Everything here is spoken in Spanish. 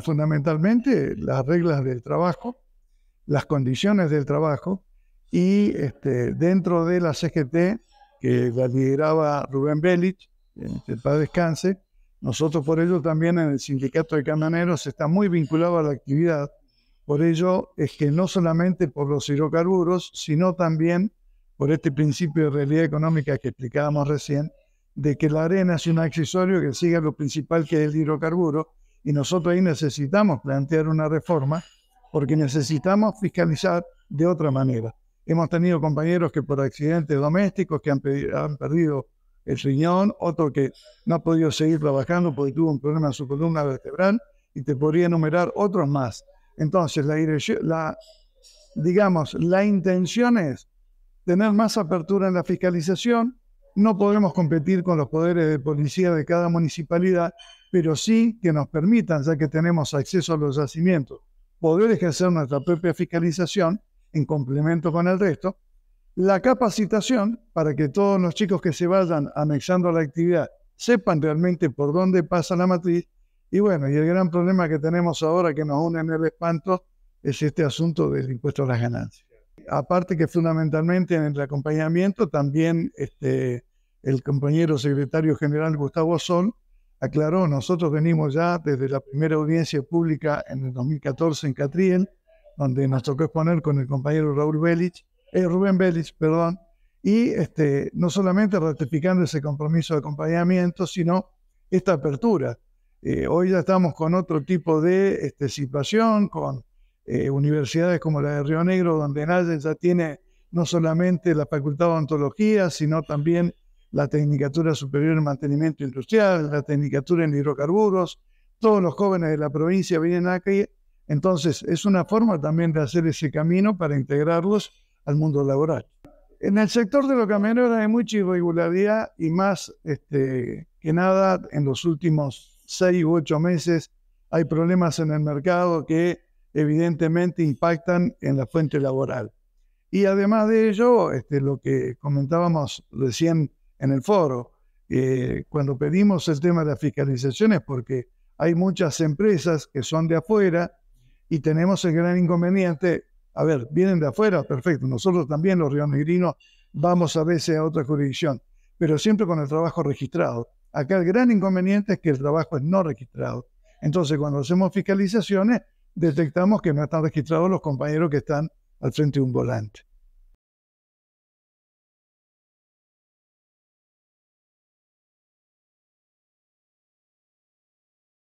fundamentalmente las reglas del trabajo, las condiciones del trabajo y este, dentro de la CGT, que la lideraba Rubén Belich, el paz descanse, nosotros por ello también en el sindicato de camioneros está muy vinculado a la actividad, por ello es que no solamente por los hidrocarburos, sino también por este principio de realidad económica que explicábamos recién, de que la arena es un accesorio que sigue lo principal que es el hidrocarburo, y nosotros ahí necesitamos plantear una reforma porque necesitamos fiscalizar de otra manera. Hemos tenido compañeros que por accidentes domésticos que han, perdido el riñón, otro que no ha podido seguir trabajando porque tuvo un problema en su columna vertebral y te podría enumerar otros más. Entonces, la la, digamos, la intención es tener más apertura en la fiscalización, no podemos competir con los poderes de policía de cada municipalidad, pero sí que nos permitan, ya que tenemos acceso a los yacimientos, poder ejercer nuestra propia fiscalización en complemento con el resto, la capacitación para que todos los chicos que se vayan anexando a la actividad sepan realmente por dónde pasa la matriz. Y bueno, y el gran problema que tenemos ahora que nos une en el espanto es este asunto del impuesto a las ganancias. Aparte que fundamentalmente en el acompañamiento también este, el compañero secretario general Gustavo Sol aclaró, nosotros venimos ya desde la primera audiencia pública en el 2014 en Catriel, donde nos tocó exponer con el compañero Raúl Belich, eh, Rubén Belich, perdón, y este, no solamente ratificando ese compromiso de acompañamiento, sino esta apertura. Eh, hoy ya estamos con otro tipo de este, situación, con eh, universidades como la de Río Negro, donde nadie ya tiene no solamente la Facultad de Ontología, sino también la Tecnicatura Superior en Mantenimiento Industrial, la Tecnicatura en Hidrocarburos, todos los jóvenes de la provincia vienen aquí. Entonces, es una forma también de hacer ese camino para integrarlos al mundo laboral. En el sector de los camioneros hay mucha irregularidad y más este, que nada en los últimos seis u ocho meses hay problemas en el mercado que evidentemente impactan en la fuente laboral. Y además de ello, este, lo que comentábamos recién en el foro, eh, cuando pedimos el tema de las fiscalizaciones, porque hay muchas empresas que son de afuera y tenemos el gran inconveniente, a ver, vienen de afuera, perfecto, nosotros también los rionegrinos vamos a veces a otra jurisdicción, pero siempre con el trabajo registrado. Acá el gran inconveniente es que el trabajo es no registrado. Entonces, cuando hacemos fiscalizaciones, detectamos que no están registrados los compañeros que están al frente de un volante.